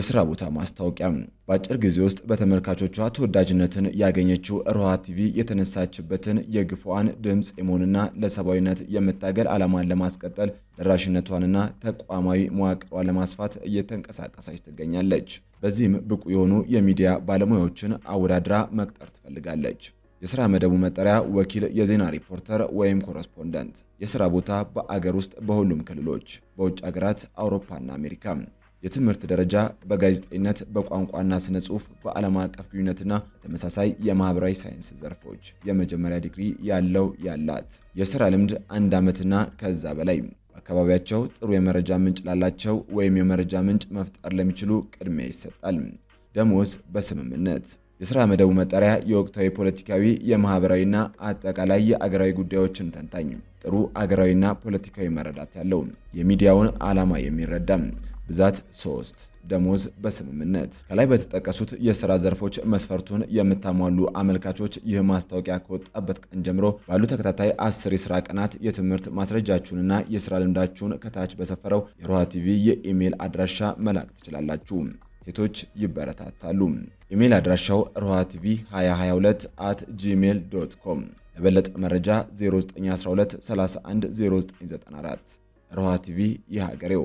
የስራ ቦታ ማስታወቂያ። በአጭር ጊዜ ውስጥ በተመልካቾቿ ተወዳጅነትን ያገኘችው ሮሃ ቲቪ የተነሳችበትን የግፏን ድምፅ የመሆንና ለሰብአዊነት የምታገል ዓላማን ለማስቀጠል ደራሽነቷንና ተቋማዊ መዋቅሯን ለማስፋት እየተንቀሳቀሰች ትገኛለች። በዚህም ብቁ የሆኑ የሚዲያ ባለሙያዎችን አወዳድራ መቅጠር ትፈልጋለች። የስራ መደቡ መጠሪያ ወኪል፣ የዜና ሪፖርተር ወይም ኮረስፖንደንት። የስራ ቦታ በአገር ውስጥ በሁሉም ክልሎች፣ በውጭ ሀገራት፣ አውሮፓና አሜሪካ የትምህርት ደረጃ በጋዜጠኝነት በቋንቋና ስነ ጽሁፍ በዓለም አቀፍ ግንኙነትና ተመሳሳይ የማህበራዊ ሳይንስ ዘርፎች የመጀመሪያ ዲግሪ ያለው ያላት የስራ ልምድ አንድ ዓመትና ከዛ በላይ በአካባቢያቸው ጥሩ የመረጃ ምንጭ ላላቸው ወይም የመረጃ ምንጭ መፍጠር ለሚችሉ ቅድሚያ ይሰጣል። ደሞዝ በስምምነት የስራ መደቡ መጠሪያ የወቅታዊ ፖለቲካዊ፣ የማህበራዊና አጠቃላይ የአገራዊ ጉዳዮችን ተንታኝ ጥሩ አገራዊና ፖለቲካዊ መረዳት ያለው የሚዲያውን ዓላማ የሚረዳም ብዛት 3 ደሞዝ በስምምነት ከላይ በተጠቀሱት የስራ ዘርፎች መስፈርቱን የምታሟሉ አመልካቾች ይህ ማስታወቂያ ከወጣበት ቀን ጀምሮ ባሉ ተከታታይ አስር የስራ ቀናት የትምህርት ማስረጃችሁንና የስራ ልምዳችሁን ከታች በሰፈረው የሮሃ ቲቪ የኢሜይል አድራሻ መላክ ትችላላችሁ። ሴቶች ይበረታታሉ። ኢሜይል አድራሻው ሮሃ ቲቪ 2022 አት ጂሜል ዶት ኮም። ለበለጠ መረጃ 0994 ሮሃ ቲቪ የሀገሬው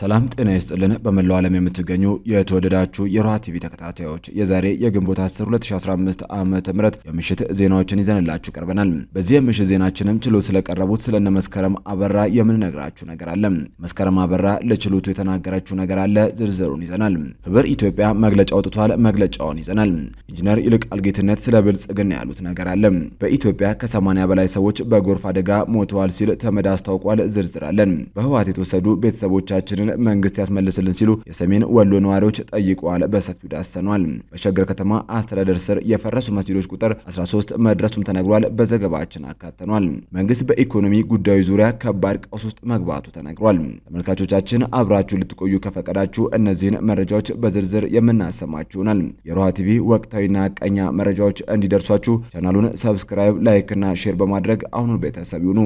ሰላም ጤና ይስጥልን። በመላው ዓለም የምትገኙ የተወደዳችሁ የሮሃ ቲቪ ተከታታዮች የዛሬ የግንቦት 10 2015 ዓመተ ምህረት የምሽት ዜናዎችን ይዘንላችሁ ቀርበናል። በዚህ የምሽት ዜናችንም ችሎት ስለቀረቡት ስለነ መስከረም አበራ የምንነግራችሁ ነገር አለ። መስከረም አበራ ለችሎቱ የተናገረችው ነገር አለ። ዝርዝሩን ይዘናል። ህብር ኢትዮጵያ መግለጫ አውጥቷል። መግለጫውን ይዘናል። ኢንጂነር ይልቃል ጌትነት ስለ ብልጽግና ያሉት ነገር አለ። በኢትዮጵያ ከ80 በላይ ሰዎች በጎርፍ አደጋ ሞተዋል ሲል ተመድ አስታውቋል። ዝርዝር አለን። በህወሓት የተወሰዱ ቤተሰቦቻችንን መንግስት ያስመልስልን ሲሉ የሰሜን ወሎ ነዋሪዎች ጠይቀዋል። በሰፊው ዳሰኗል። በሸገር ከተማ አስተዳደር ስር የፈረሱ መስጂዶች ቁጥር 13 መድረሱም ተነግሯል። በዘገባችን አካተኗል። መንግስት በኢኮኖሚ ጉዳዩ ዙሪያ ከባድ ቀውስ ውስጥ መግባቱ ተነግሯል። ተመልካቾቻችን አብራችሁ ልትቆዩ ከፈቀዳችሁ እነዚህን መረጃዎች በዝርዝር የምናሰማችሁ ይሆናል። የሮሃ ቲቪ ወቅታዊና ቀኛ መረጃዎች እንዲደርሷችሁ ቻናሉን ሰብስክራይብ፣ ላይክ እና ሼር በማድረግ አሁኑን ቤተሰብ ይሁኑ።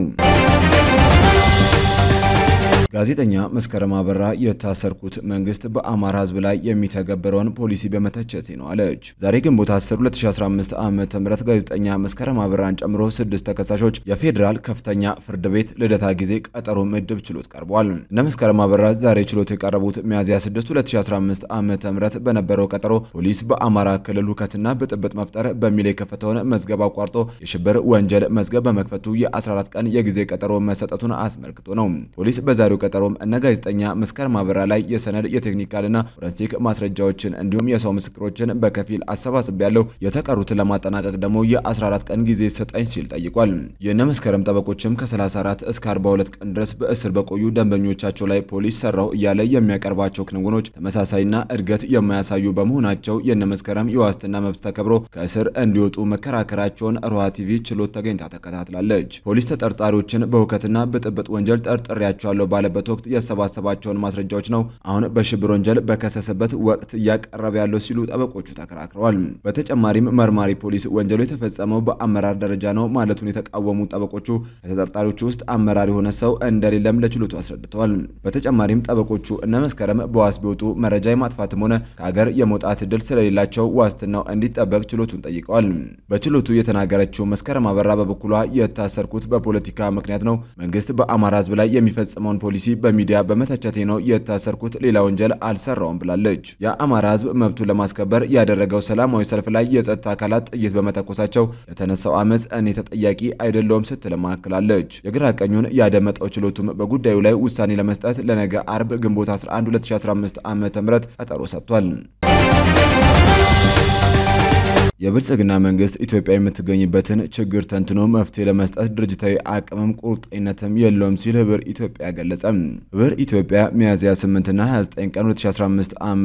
ጋዜጠኛ መስከረም አበራ የታሰርኩት መንግስት በአማራ ህዝብ ላይ የሚተገበረውን ፖሊሲ በመተቸቴ ነው አለች። ዛሬ ግንቦት 10 2015 ዓ.ም ጋዜጠኛ መስከረም አበራን ጨምሮ ስድስት ተከሳሾች የፌዴራል ከፍተኛ ፍርድ ቤት ልደታ ጊዜ ቀጠሮ ምድብ ችሎት ቀርቧል። እነ መስከረም አበራ ዛሬ ችሎት የቀረቡት ሚያዝያ 6 2015 ዓ.ም በነበረው ቀጠሮ ፖሊስ በአማራ ክልል ሁከትና ብጥብጥ መፍጠር በሚል የከፈተውን መዝገብ አቋርጦ የሽብር ወንጀል መዝገብ በመክፈቱ የ14 ቀን የጊዜ ቀጠሮ መሰጠቱን አስመልክቶ ነው ፖሊስ በዛሬው ቀጠሮም እነ ጋዜጠኛ መስከረም አበራ ላይ የሰነድ የቴክኒካልና ፎረንሲክ ማስረጃዎችን እንዲሁም የሰው ምስክሮችን በከፊል አሰባስብ ያለው የተቀሩትን ለማጠናቀቅ ደግሞ የ14 ቀን ጊዜ ሰጠኝ ሲል ጠይቋል። የእነ መስከረም ጠበቆችም ከ34 እስከ 42 ቀን ድረስ በእስር በቆዩ ደንበኞቻቸው ላይ ፖሊስ ሰራው እያለ የሚያቀርባቸው ክንውኖች ተመሳሳይና እድገት የማያሳዩ በመሆናቸው የእነ መስከረም የዋስትና መብት ተከብሮ ከእስር እንዲወጡ መከራከራቸውን ሮሃ ቲቪ ችሎት ተገኝታ ተከታትላለች። ፖሊስ ተጠርጣሪዎችን በውከትና ብጥብጥ ወንጀል ጠርጥሬያቸዋለሁ ባለ ባለበት ወቅት ያሰባሰባቸውን ማስረጃዎች ነው አሁን በሽብር ወንጀል በከሰሰበት ወቅት እያቀረበ ያለው ሲሉ ጠበቆቹ ተከራክረዋል። በተጨማሪም መርማሪ ፖሊስ ወንጀሉ የተፈጸመው በአመራር ደረጃ ነው ማለቱን የተቃወሙ ጠበቆቹ ከተጠርጣሪዎቹ ውስጥ አመራር የሆነ ሰው እንደሌለም ለችሎቱ አስረድተዋል። በተጨማሪም ጠበቆቹ እነ መስከረም በዋስ ቢወጡ መረጃ የማጥፋትም ሆነ ከሀገር የመውጣት እድል ስለሌላቸው ዋስትናው እንዲጠበቅ ችሎቱን ጠይቀዋል። በችሎቱ የተናገረችው መስከረም አበራ በበኩሏ የታሰርኩት በፖለቲካ ምክንያት ነው። መንግስት በአማራ ህዝብ ላይ የሚፈጽመውን ፖሊ ፖሊሲ በሚዲያ በመተቸቴ ነው የታሰርኩት፣ ሌላ ወንጀል አልሰራውም ብላለች። የአማራ ህዝብ መብቱን ለማስከበር ያደረገው ሰላማዊ ሰልፍ ላይ የጸጥታ አካላት ጥይት በመተኮሳቸው ለተነሳው አመፅ እኔ ተጠያቂ አይደለውም ስትልም አክላለች። የግራ ቀኙን ያደመጠው ችሎቱም በጉዳዩ ላይ ውሳኔ ለመስጠት ለነገ አርብ ግንቦት 11 2015 ዓ.ም ቀጠሮ ሰጥቷል። የብልጽግና መንግስት ኢትዮጵያ የምትገኝበትን ችግር ተንትኖ መፍትሄ ለመስጠት ድርጅታዊ አቅምም ቁርጠኝነትም የለውም ሲል ህብር ኢትዮጵያ ገለጸ። ህብር ኢትዮጵያ ሚያዝያ 8ና 29 ቀን 2015 ዓ.ም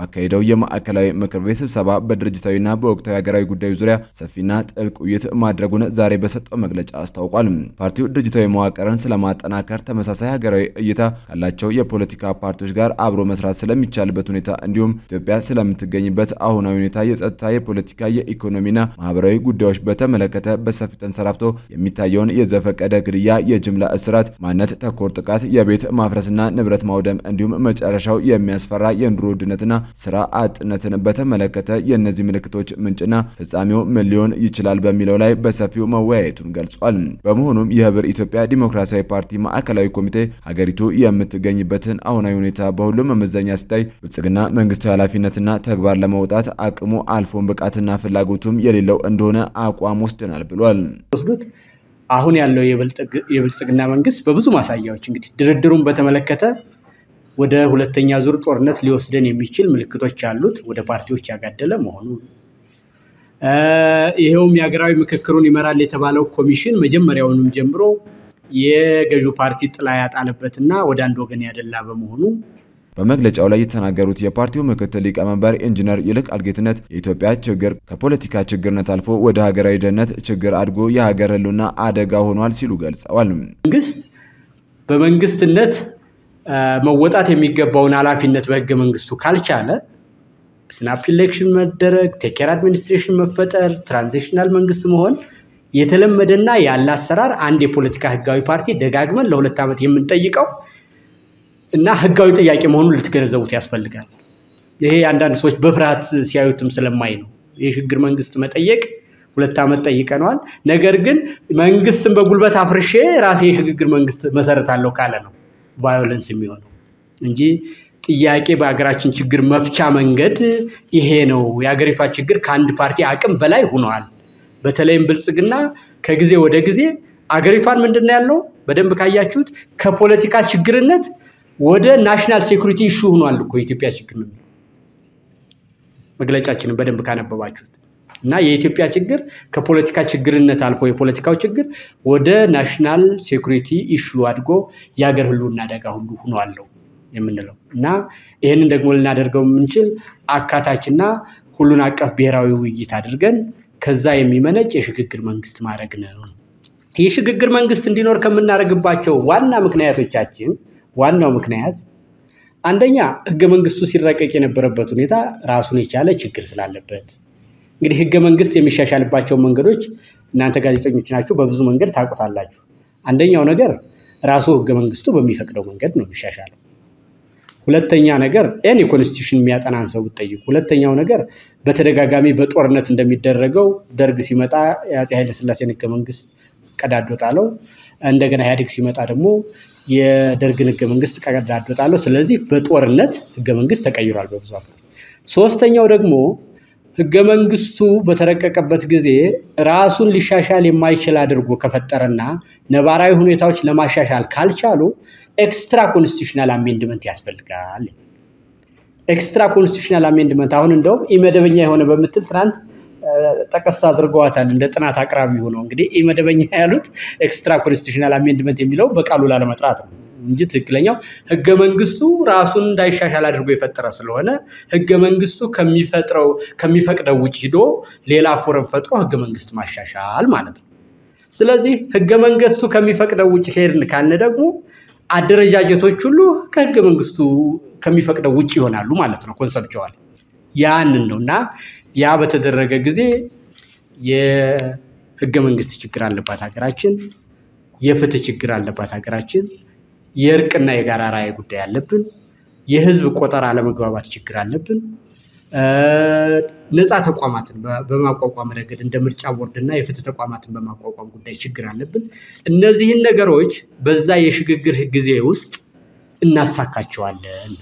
ባካሄደው የማዕከላዊ ምክር ቤት ስብሰባ በድርጅታዊና በወቅታዊ ሀገራዊ ጉዳዩ ዙሪያ ሰፊና ጥልቅ ውይይት ማድረጉን ዛሬ በሰጠው መግለጫ አስታውቋል። ፓርቲው ድርጅታዊ መዋቅርን ስለማጠናከር ተመሳሳይ ሀገራዊ እይታ ካላቸው የፖለቲካ ፓርቲዎች ጋር አብሮ መስራት ስለሚቻልበት ሁኔታ እንዲሁም ኢትዮጵያ ስለምትገኝበት አሁናዊ ሁኔታ የጸጥታ የፖለቲካ የኢኮኖሚና ማህበራዊ ጉዳዮች በተመለከተ በሰፊው ተንሰራፍቶ የሚታየውን የዘፈቀደ ግድያ፣ የጅምላ እስራት፣ ማንነት ተኮር ጥቃት፣ የቤት ማፍረስና ንብረት ማውደም እንዲሁም መጨረሻው የሚያስፈራ የኑሮ ውድነትና ስራ አጥነትን በተመለከተ የእነዚህ ምልክቶች ምንጭና ፍጻሜው ምን ሊሆን ይችላል በሚለው ላይ በሰፊው መወያየቱን ገልጿል። በመሆኑም የህብር ኢትዮጵያ ዲሞክራሲያዊ ፓርቲ ማዕከላዊ ኮሚቴ ሀገሪቱ የምትገኝበትን አሁናዊ ሁኔታ በሁሉም መመዘኛ ሲታይ ብልጽግና መንግስታዊ ኃላፊነትና ተግባር ለመውጣት አቅሙ አልፎን ብቃትና ፍላጎቱም የሌለው እንደሆነ አቋም ወስደናል ብሏል። ወስዱት አሁን ያለው የብልጽግና መንግስት በብዙ ማሳያዎች እንግዲህ ድርድሩን በተመለከተ ወደ ሁለተኛ ዙር ጦርነት ሊወስደን የሚችል ምልክቶች አሉት። ወደ ፓርቲዎች ያጋደለ መሆኑ ይኸውም የሀገራዊ ምክክሩን ይመራል የተባለው ኮሚሽን መጀመሪያውንም ጀምሮ የገዢው ፓርቲ ጥላ ያጣለበትና ወደ አንድ ወገን ያደላ በመሆኑ በመግለጫው ላይ የተናገሩት የፓርቲው ምክትል ሊቀመንበር ኢንጂነር ይልቃል ጌትነት የኢትዮጵያ ችግር ከፖለቲካ ችግርነት አልፎ ወደ ሀገራዊ ደህንነት ችግር አድጎ የሀገር ህልውና አደጋ ሆኗል ሲሉ ገልጸዋል። መንግስት በመንግስትነት መወጣት የሚገባውን ኃላፊነት በህገ መንግስቱ ካልቻለ ስናፕ ኢሌክሽን መደረግ፣ ቴኬር አድሚኒስትሬሽን መፈጠር፣ ትራንዚሽናል መንግስት መሆን የተለመደና ያለ አሰራር አንድ የፖለቲካ ህጋዊ ፓርቲ ደጋግመን ለሁለት ዓመት የምንጠይቀው እና ህጋዊ ጥያቄ መሆኑን ልትገነዘቡት ያስፈልጋል። ይሄ አንዳንድ ሰዎች በፍርሃት ሲያዩትም ስለማይ ነው። የሽግግር መንግስት መጠየቅ ሁለት ዓመት ጠይቀነዋል። ነገር ግን መንግስትን በጉልበት አፍርሼ ራሴ የሽግግር መንግስት መሰረታለሁ ካለ ነው ቫዮለንስ የሚሆነው እንጂ ጥያቄ በሀገራችን ችግር መፍቻ መንገድ ይሄ ነው። የሀገሪቷ ችግር ከአንድ ፓርቲ አቅም በላይ ሆኗል። በተለይም ብልጽግና ከጊዜ ወደ ጊዜ አገሪቷን ምንድን ነው ያለው በደንብ ካያችሁት ከፖለቲካ ችግርነት ወደ ናሽናል ሴኩሪቲ ኢሹ ሆኗል እኮ የኢትዮጵያ ችግር ነው። መግለጫችንን በደንብ ካነበባችሁት እና የኢትዮጵያ ችግር ከፖለቲካ ችግርነት አልፎ የፖለቲካው ችግር ወደ ናሽናል ሴኩሪቲ ኢሹ አድጎ የሀገር ህልውና አደጋ ሁሉ ሆኗል የምንለው እና ይህንን ደግሞ ልናደርገው የምንችል አካታችና ሁሉን አቀፍ ብሔራዊ ውይይት አድርገን ከዛ የሚመነጭ የሽግግር መንግስት ማድረግ ነው። የሽግግር መንግስት እንዲኖር ከምናደርግባቸው ዋና ምክንያቶቻችን ዋናው ምክንያት አንደኛ ህገ መንግስቱ ሲረቀቅ የነበረበት ሁኔታ ራሱን የቻለ ችግር ስላለበት እንግዲህ ህገ መንግስት የሚሻሻልባቸው መንገዶች እናንተ ጋዜጠኞች ናችሁ፣ በብዙ መንገድ ታውቁታላችሁ። አንደኛው ነገር ራሱ ህገ መንግስቱ በሚፈቅደው መንገድ ነው የሚሻሻለው። ሁለተኛ ነገር ኤኒ ኮንስቲቱሽን የሚያጠናን ሰው ብትጠይቁ፣ ሁለተኛው ነገር በተደጋጋሚ በጦርነት እንደሚደረገው ደርግ ሲመጣ የአፄ ኃይለስላሴን ህገ መንግስት ቀዳዶ ጣለው። እንደገና ኢህአዴግ ሲመጣ ደግሞ የደርግን ህገ መንግስት ቀዳድጣለሁ። ስለዚህ በጦርነት ህገ መንግስት ተቀይሯል በብዙ ሶስተኛው ደግሞ ህገ መንግስቱ በተረቀቀበት ጊዜ ራሱን ሊሻሻል የማይችል አድርጎ ከፈጠረና ነባራዊ ሁኔታዎች ለማሻሻል ካልቻሉ ኤክስትራ ኮንስቲቱሽናል አሜንድመንት ያስፈልጋል። ኤክስትራ ኮንስቲቱሽናል አሜንድመንት አሁን እንደውም ኢመደበኛ የሆነ በምትል ትናንት ጠቀስ አድርገዋታል። እንደ ጥናት አቅራቢ ሆነው እንግዲህ መደበኛ ያሉት ኤክስትራ ኮንስቲቱሽናል አሜንድመንት የሚለው በቃሉ ላለመጥራት ነው እንጂ ትክክለኛው ህገ መንግስቱ ራሱን እንዳይሻሻል አድርጎ የፈጠረ ስለሆነ ህገ መንግስቱ ከሚፈጥረው ከሚፈቅደው ውጭ ሂዶ ሌላ ፎረም ፈጥሮ ህገ መንግስት ማሻሻል ማለት ነው። ስለዚህ ህገ መንግስቱ ከሚፈቅደው ውጭ ሄድን ካልን ደግሞ አደረጃጀቶች ሁሉ ከህገ መንግስቱ ከሚፈቅደው ውጭ ይሆናሉ ማለት ነው። ኮንሰፕቸዋል ያንን ነው እና ያ በተደረገ ጊዜ የህገ መንግስት ችግር አለባት ሀገራችን፣ የፍትህ ችግር አለባት ሀገራችን፣ የእርቅና የጋራ ራዕይ ጉዳይ አለብን፣ የህዝብ ቆጠራ አለመግባባት ችግር አለብን። ነፃ ተቋማትን በማቋቋም ረገድ እንደ ምርጫ ቦርድና የፍትህ ተቋማትን በማቋቋም ጉዳይ ችግር አለብን። እነዚህን ነገሮች በዛ የሽግግር ጊዜ ውስጥ እናሳካቸዋለን።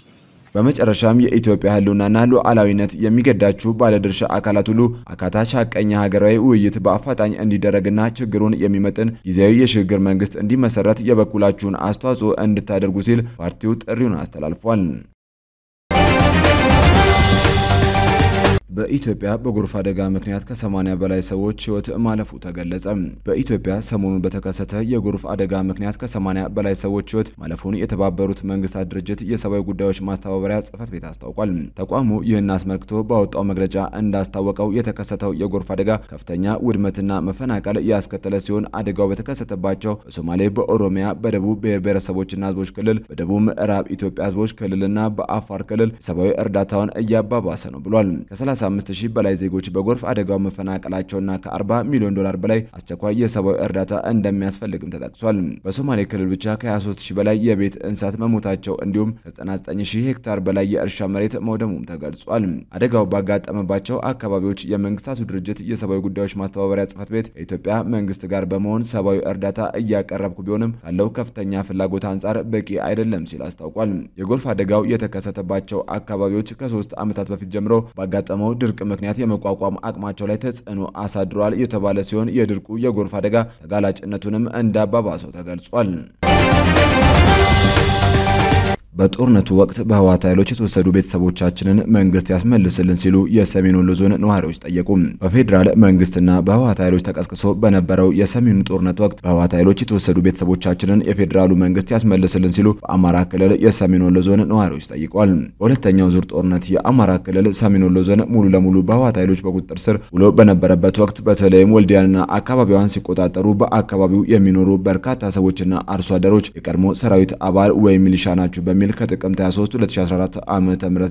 በመጨረሻም የኢትዮጵያ ህልውናና ሉዓላዊነት የሚገዳችሁ ባለድርሻ አካላት ሁሉ አካታች ሀቀኛ ሀገራዊ ውይይት በአፋጣኝ እንዲደረግና ችግሩን የሚመጥን ጊዜያዊ የሽግግር መንግስት እንዲመሰረት የበኩላችሁን አስተዋጽኦ እንድታደርጉ ሲል ፓርቲው ጥሪውን አስተላልፏል። በኢትዮጵያ በጎርፍ አደጋ ምክንያት ከ80 በላይ ሰዎች ሕይወት ማለፉ ተገለጸ። በኢትዮጵያ ሰሞኑን በተከሰተ የጎርፍ አደጋ ምክንያት ከ80 በላይ ሰዎች ሕይወት ማለፉን የተባበሩት መንግስታት ድርጅት የሰብአዊ ጉዳዮች ማስተባበሪያ ጽሕፈት ቤት አስታውቋል። ተቋሙ ይህን አስመልክቶ ባወጣው መግለጫ እንዳስታወቀው የተከሰተው የጎርፍ አደጋ ከፍተኛ ውድመትና መፈናቀል ያስከተለ ሲሆን አደጋው በተከሰተባቸው በሶማሌ፣ በኦሮሚያ፣ በደቡብ ብሔር ብሔረሰቦችና ህዝቦች ክልል፣ በደቡብ ምዕራብ ኢትዮጵያ ህዝቦች ክልልና በአፋር ክልል ሰባዊ እርዳታውን እያባባሰ ነው ብሏል። ከ በላይ ዜጎች በጎርፍ አደጋው መፈናቀላቸውና ከ40 ሚሊዮን ዶላር በላይ አስቸኳይ የሰብአዊ እርዳታ እንደሚያስፈልግም ተጠቅሷል። በሶማሌ ክልል ብቻ ከ23000 በላይ የቤት እንስሳት መሞታቸው እንዲሁም ከ99000 ሄክታር በላይ የእርሻ መሬት መውደሙም ተገልጿል። አደጋው ባጋጠመባቸው አካባቢዎች የመንግስታቱ ድርጅት የሰብአዊ ጉዳዮች ማስተባበሪያ ጽህፈት ቤት ከኢትዮጵያ መንግስት ጋር በመሆን ሰብአዊ እርዳታ እያቀረብኩ ቢሆንም ካለው ከፍተኛ ፍላጎት አንጻር በቂ አይደለም ሲል አስታውቋል። የጎርፍ አደጋው የተከሰተባቸው አካባቢዎች ከሶስት ዓመታት በፊት ጀምሮ ባጋጠመው ድርቅ ምክንያት የመቋቋም አቅማቸው ላይ ተጽዕኖ አሳድሯል የተባለ ሲሆን የድርቁ የጎርፍ አደጋ ተጋላጭነቱንም እንዳባባሰው ተገልጿል። በጦርነቱ ወቅት በህወሓት ኃይሎች የተወሰዱ ቤተሰቦቻችንን መንግስት ያስመልስልን ሲሉ የሰሜን ወሎ ዞን ነዋሪዎች ጠየቁ። በፌዴራል መንግስትና በህወሓት ኃይሎች ተቀስቅሶ በነበረው የሰሜኑ ጦርነት ወቅት በህወሓት ኃይሎች የተወሰዱ ቤተሰቦቻችንን የፌዴራሉ መንግስት ያስመልስልን ሲሉ በአማራ ክልል የሰሜን ወሎ ዞን ነዋሪዎች ጠይቋል። በሁለተኛው ዙር ጦርነት የአማራ ክልል ሰሜን ወሎ ዞን ሙሉ ለሙሉ በህወሓት ኃይሎች በቁጥጥር ስር ውሎ በነበረበት ወቅት በተለይም ወልዲያንና አካባቢዋን ሲቆጣጠሩ በአካባቢው የሚኖሩ በርካታ ሰዎችና አርሶ አደሮች የቀድሞ ሰራዊት አባል ወይም ሚሊሻ ናቸው በሚል በርሜል ከጥቅምት 23 2014 ዓ.ም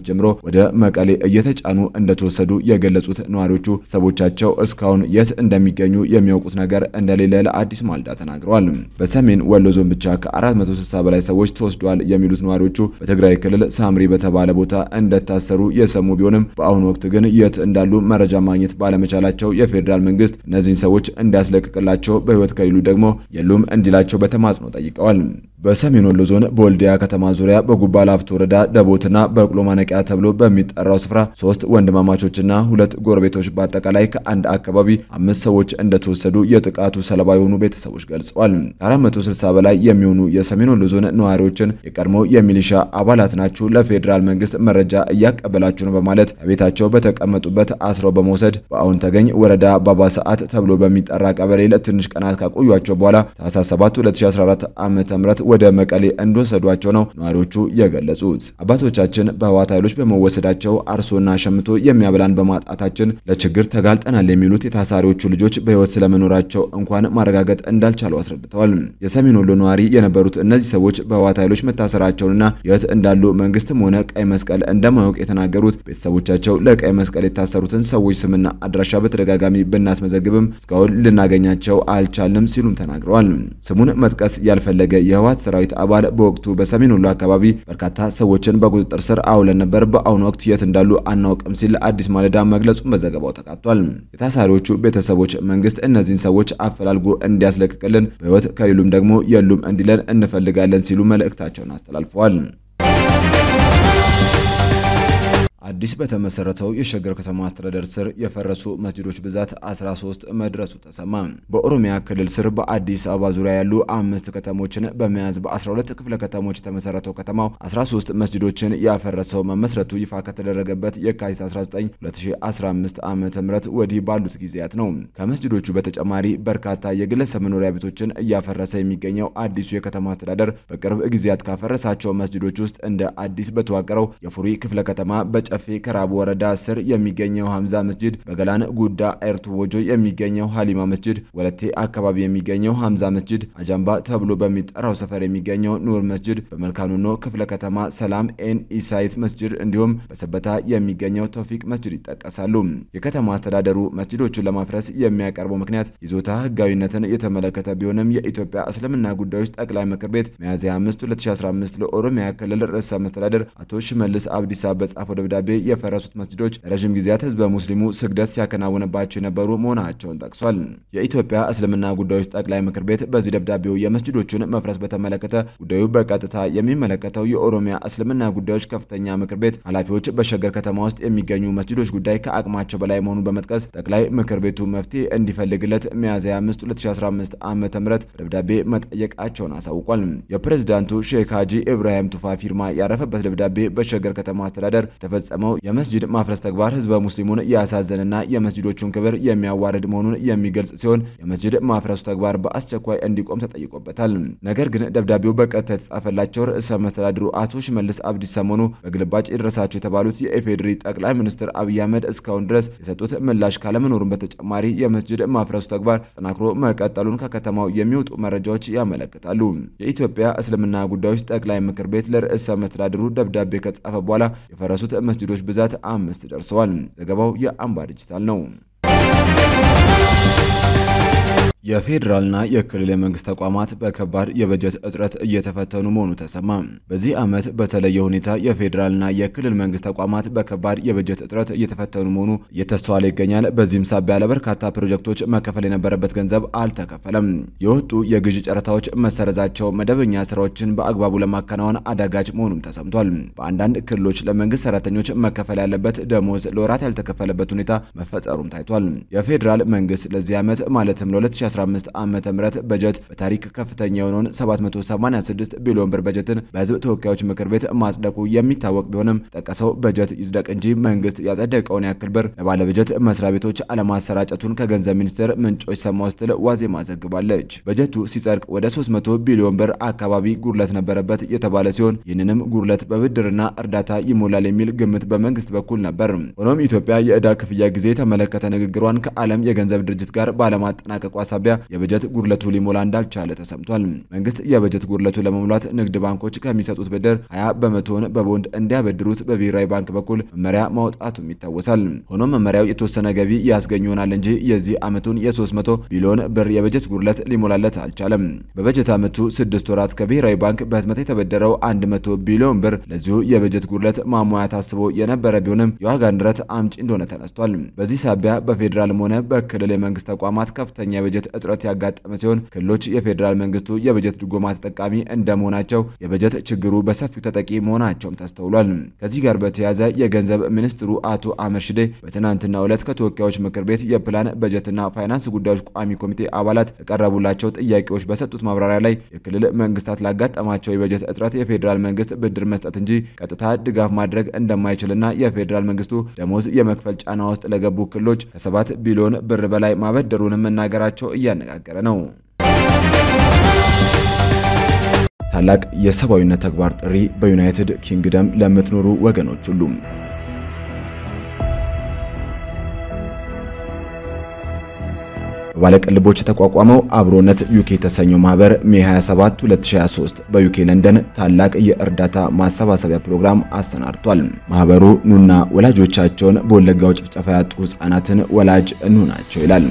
ጀምሮ ወደ መቀሌ እየተጫኑ እንደተወሰዱ የገለጹት ነዋሪዎቹ ሰቦቻቸው እስካሁን የት እንደሚገኙ የሚያውቁት ነገር እንደሌለ ለአዲስ ማልዳ ተናግረዋል። በሰሜን ወሎ ዞን ብቻ ከ460 በላይ ሰዎች ተወስደዋል የሚሉት ነዋሪዎቹ በትግራይ ክልል ሳምሪ በተባለ ቦታ እንደታሰሩ የሰሙ ቢሆንም በአሁኑ ወቅት ግን የት እንዳሉ መረጃ ማግኘት ባለመቻላቸው የፌዴራል መንግስት እነዚህን ሰዎች እንዲያስለቅቅላቸው በህይወት ከሌሉ ደግሞ የሉም እንዲላቸው በተማጽኖ ጠይቀዋል። በሰሜን ወሎ ዞን በወልዲያ ከተማ ዙሪያ ዙሪያ በጉባ ላፍቶ ወረዳ ደቦትና በቅሎ ማነቂያ ተብሎ በሚጠራው ስፍራ ሶስት ወንድማማቾችና ሁለት ጎረቤቶች በአጠቃላይ ከአንድ አካባቢ አምስት ሰዎች እንደተወሰዱ የጥቃቱ ሰለባ የሆኑ ቤተሰቦች ገልጸዋል። ከ460 በላይ የሚሆኑ የሰሜን ወሎ ዞን ነዋሪዎችን የቀድሞ የሚሊሻ አባላት ናችሁ፣ ለፌዴራል መንግስት መረጃ እያቀበላችሁ ነው በማለት ከቤታቸው በተቀመጡበት አስረው በመውሰድ በአሁን ተገኝ ወረዳ ባባ ሰዓት ተብሎ በሚጠራ ቀበሌ ለትንሽ ቀናት ካቆዩቸው በኋላ ታህሳስ 7 2014 ዓ.ም ወደ መቀሌ እንደወሰዷቸው ነው ነዋሪዎች አባቶቹ የገለጹት። አባቶቻችን በህዋት ኃይሎች በመወሰዳቸው አርሶና ሸምቶ የሚያበላን በማጣታችን ለችግር ተጋልጠናል የሚሉት የታሳሪዎቹ ልጆች በህይወት ስለመኖራቸው እንኳን ማረጋገጥ እንዳልቻሉ አስረድተዋል። የሰሜን ወሎ ነዋሪ የነበሩት እነዚህ ሰዎች በህዋት ኃይሎች መታሰራቸውንና የት እንዳሉ መንግስትም ሆነ ቀይ መስቀል እንደማያውቅ የተናገሩት ቤተሰቦቻቸው ለቀይ መስቀል የታሰሩትን ሰዎች ስምና አድራሻ በተደጋጋሚ ብናስመዘግብም እስካሁን ልናገኛቸው አልቻልንም ሲሉም ተናግረዋል። ስሙን መጥቀስ ያልፈለገ የህዋት ሰራዊት አባል በወቅቱ በሰሜን ወሎ አካባቢ አካባቢ በርካታ ሰዎችን በቁጥጥር ስር አውለን ነበር። በአሁኑ ወቅት የት እንዳሉ አናውቅም ሲል አዲስ ማለዳ መግለጹን በዘገባው ተካቷል። የታሳሪዎቹ ቤተሰቦች መንግስት እነዚህን ሰዎች አፈላልጎ እንዲያስለቅቅልን በህይወት ከሌሉም ደግሞ የሉም እንዲለን እንፈልጋለን ሲሉ መልእክታቸውን አስተላልፈዋል። አዲስ በተመሰረተው የሸገር ከተማ አስተዳደር ስር የፈረሱ መስጂዶች ብዛት 13 መድረሱ ተሰማ። በኦሮሚያ ክልል ስር በአዲስ አበባ ዙሪያ ያሉ አምስት ከተሞችን በመያዝ በ12 ክፍለ ከተሞች የተመሰረተው ከተማው 13 መስጂዶችን ያፈረሰው መመስረቱ ይፋ ከተደረገበት የካቲት 19 2015 ዓ ም ወዲህ ባሉት ጊዜያት ነው። ከመስጂዶቹ በተጨማሪ በርካታ የግለሰብ መኖሪያ ቤቶችን እያፈረሰ የሚገኘው አዲሱ የከተማ አስተዳደር በቅርብ ጊዜያት ካፈረሳቸው መስጂዶች ውስጥ እንደ አዲስ በተዋቀረው የፉሪ ክፍለ ከተማ በጨ ጠፌ ከራብ ወረዳ ስር የሚገኘው ሀምዛ መስጅድ፣ በገላን ጉዳ ኤርቱ ወጆ የሚገኘው ሀሊማ መስጅድ፣ ወለቴ አካባቢ የሚገኘው ሀምዛ መስጅድ፣ አጃምባ ተብሎ በሚጠራው ሰፈር የሚገኘው ኑር መስጅድ፣ በመልካኑኖ ክፍለ ከተማ ሰላም ኤን ኢሳይት መስጅድ እንዲሁም በሰበታ የሚገኘው ተውፊቅ መስጅድ ይጠቀሳሉ። የከተማ አስተዳደሩ መስጅዶቹን ለማፍረስ የሚያቀርበው ምክንያት ይዞታ ህጋዊነትን የተመለከተ ቢሆንም የኢትዮጵያ እስልምና ጉዳዮች ጠቅላይ ምክር ቤት ሚያዝያ 5 2015 ለኦሮሚያ ክልል ርዕሰ መስተዳደር አቶ ሽመልስ አብዲሳ በጻፈው ደብዳቤ አካባቢ የፈረሱት መስጅዶች ለረዥም ጊዜያት ህዝበ ሙስሊሙ ስግደት ሲያከናውንባቸው የነበሩ መሆናቸውን ጠቅሷል። የኢትዮጵያ እስልምና ጉዳዮች ጠቅላይ ምክር ቤት በዚህ ደብዳቤው የመስጅዶቹን መፍረስ በተመለከተ ጉዳዩ በቀጥታ የሚመለከተው የኦሮሚያ እስልምና ጉዳዮች ከፍተኛ ምክር ቤት ኃላፊዎች በሸገር ከተማ ውስጥ የሚገኙ መስጅዶች ጉዳይ ከአቅማቸው በላይ መሆኑን በመጥቀስ ጠቅላይ ምክር ቤቱ መፍትሄ እንዲፈልግለት ሚያዝያ 5 2015 ዓ.ም ደብዳቤ መጠየቃቸውን አሳውቋል። የፕሬዝዳንቱ ሼክ ሀጂ ኢብራሂም ቱፋ ፊርማ ያረፈበት ደብዳቤ በሸገር ከተማ አስተዳደር ተፈጸመ የተፈጸመው የመስጅድ ማፍረስ ተግባር ህዝበ ሙስሊሙን ያሳዘንና የመስጅዶቹን ክብር የሚያዋርድ መሆኑን የሚገልጽ ሲሆን የመስጅድ ማፍረሱ ተግባር በአስቸኳይ እንዲቆም ተጠይቆበታል። ነገር ግን ደብዳቤው በቀጥታ የተጻፈላቸው ርዕሰ መስተዳድሩ አቶ ሽመልስ አብዲስ ሰሞኑ በግልባጭ የደረሳቸው የተባሉት የኢፌዴሪ ጠቅላይ ሚኒስትር አብይ አህመድ እስካሁን ድረስ የሰጡት ምላሽ ካለመኖሩን በተጨማሪ የመስጅድ ማፍረሱ ተግባር ተጠናክሮ መቀጠሉን ከከተማው የሚወጡ መረጃዎች ያመለክታሉ። የኢትዮጵያ እስልምና ጉዳዮች ጠቅላይ ምክር ቤት ለርዕሰ መስተዳድሩ ደብዳቤ ከጻፈ በኋላ የፈረሱት መስ ድሎች ብዛት አምስት ደርሰዋል። ዘገባው የአምባ ዲጂታል ነው። የፌዴራልና የክልል የመንግስት ተቋማት በከባድ የበጀት እጥረት እየተፈተኑ መሆኑ ተሰማ። በዚህ ዓመት በተለየ ሁኔታ የፌዴራልና የክልል መንግስት ተቋማት በከባድ የበጀት እጥረት እየተፈተኑ መሆኑ እየተስተዋለ ይገኛል። በዚህም ሳቢያ ለበርካታ ፕሮጀክቶች መከፈል የነበረበት ገንዘብ አልተከፈለም። የወጡ የግዥ ጨረታዎች መሰረዛቸው መደበኛ ስራዎችን በአግባቡ ለማከናወን አዳጋጅ መሆኑም ተሰምቷል። በአንዳንድ ክልሎች ለመንግስት ሰራተኞች መከፈል ያለበት ደሞዝ ለወራት ያልተከፈለበት ሁኔታ መፈጠሩም ታይቷል። የፌዴራል መንግስት ለዚህ ዓመት ማለትም ለ 2015 ዓ ም በጀት በታሪክ ከፍተኛ የሆነውን 786 ቢሊዮን ብር በጀትን በህዝብ ተወካዮች ምክር ቤት ማጽደቁ የሚታወቅ ቢሆንም ጠቀሰው በጀት ይጽደቅ እንጂ መንግስት ያጸደቀውን ያክል ብር ለባለበጀት መስሪያ ቤቶች አለማሰራጨቱን ከገንዘብ ሚኒስቴር ምንጮች ሰማሁ ስትል ዋዜማ ዘግባለች። በጀቱ ሲጸድቅ ወደ 300 ቢሊዮን ብር አካባቢ ጉድለት ነበረበት የተባለ ሲሆን ይህንንም ጉድለት በብድርና እርዳታ ይሞላል የሚል ግምት በመንግስት በኩል ነበር። ሆኖም ኢትዮጵያ የዕዳ ክፍያ ጊዜ የተመለከተ ንግግሯን ከዓለም የገንዘብ ድርጅት ጋር ባለማጠናቀቋ ሳቢያ ሳቢያ የበጀት ጉድለቱ ሊሞላ እንዳልቻለ ተሰምቷል። መንግስት የበጀት ጉድለቱ ለመሙላት ንግድ ባንኮች ከሚሰጡት ብድር 20 በመቶውን በቦንድ እንዲያበድሩት በብሔራዊ ባንክ በኩል መመሪያ ማውጣቱም ይታወሳል። ሆኖም መመሪያው የተወሰነ ገቢ ያስገኝ ይሆናል እንጂ የዚህ ዓመቱን የ300 ቢሊዮን ብር የበጀት ጉድለት ሊሞላለት አልቻለም። በበጀት ዓመቱ ስድስት ወራት ከብሔራዊ ባንክ በህትመት የተበደረው 100 ቢሊዮን ብር ለዚሁ የበጀት ጉድለት ማሟያ ታስቦ የነበረ ቢሆንም የዋጋ ንረት አምጪ እንደሆነ ተነስቷል። በዚህ ሳቢያ በፌዴራልም ሆነ በክልል የመንግስት ተቋማት ከፍተኛ የበጀት በጀት እጥረት ያጋጠመ ሲሆን ክልሎች የፌዴራል መንግስቱ የበጀት ድጎማ ተጠቃሚ እንደመሆናቸው የበጀት ችግሩ በሰፊው ተጠቂ መሆናቸውም ተስተውሏል። ከዚህ ጋር በተያያዘ የገንዘብ ሚኒስትሩ አቶ አህመድ ሽዴ በትናንትናው ዕለት ከተወካዮች ምክር ቤት የፕላን በጀትና ፋይናንስ ጉዳዮች ቋሚ ኮሚቴ አባላት የቀረቡላቸው ጥያቄዎች በሰጡት ማብራሪያ ላይ የክልል መንግስታት ላጋጠማቸው የበጀት እጥረት የፌዴራል መንግስት ብድር መስጠት እንጂ ቀጥታ ድጋፍ ማድረግ እንደማይችልና የፌዴራል መንግስቱ ደሞዝ የመክፈል ጫና ውስጥ ለገቡ ክልሎች ከሰባት ቢሊዮን ብር በላይ ማበደሩን መናገራቸው እያነጋገረ ነው። ታላቅ የሰብአዊነት ተግባር ጥሪ በዩናይትድ ኪንግደም ለምትኖሩ ወገኖች ሁሉ ባለቀልቦች የተቋቋመው አብሮነት ዩኬ የተሰኘው ማህበር ሜ 27 2023 በዩኬ ለንደን ታላቅ የእርዳታ ማሰባሰቢያ ፕሮግራም አሰናድቷል። ማህበሩ ኑና ወላጆቻቸውን በወለጋው ጭፍጨፋ ያጡ ህጻናትን ወላጅ ኑ ናቸው ይላል።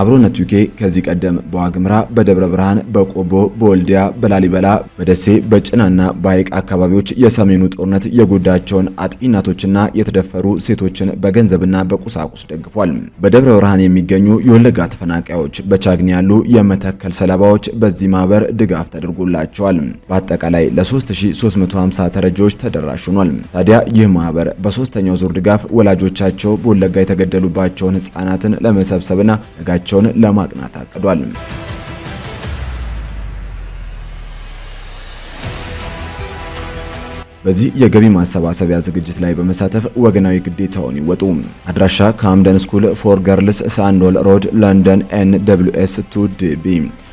አብሮነት ዩኬ ከዚህ ቀደም በዋግምራ፣ በደብረ ብርሃን፣ በቆቦ፣ በወልዲያ፣ በላሊበላ፣ በደሴ፣ በጭናና በሐይቅ አካባቢዎች የሰሜኑ ጦርነት የጎዳቸውን አጥቢ እናቶችና የተደፈሩ ሴቶችን በገንዘብና በቁሳቁስ ደግፏል። በደብረ ብርሃን የሚገኙ የወለጋ ተፈናቃዮች፣ በቻግኒ ያሉ የመተከል ሰለባዎች በዚህ ማህበር ድጋፍ ተደርጎላቸዋል። በአጠቃላይ ለ3350 ተረጂዎች ተደራሽ ሆኗል። ታዲያ ይህ ማህበር በሶስተኛው ዙር ድጋፍ ወላጆቻቸው በወለጋ የተገደሉባቸውን ህጻናትን ለመሰብሰብና ነጋቸው ጉዞአቸውን ለማቅናት አቅዷል። በዚህ የገቢ ማሰባሰቢያ ዝግጅት ላይ በመሳተፍ ወገናዊ ግዴታውን ይወጡ። አድራሻ ካምደን ስኩል ፎር ገርልስ ሳንዶል ሮድ ለንደን ኤን ደብሊው ኤስ ቱ ዲ ቢ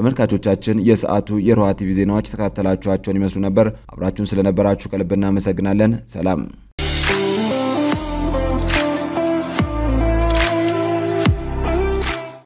ተመልካቾቻችን የሰዓቱ የሮሃ ቲቪ ዜናዎች ተከታተላችኋቸውን ይመስሉ ነበር። አብራችሁን ስለነበራችሁ ከልብ እናመሰግናለን። ሰላም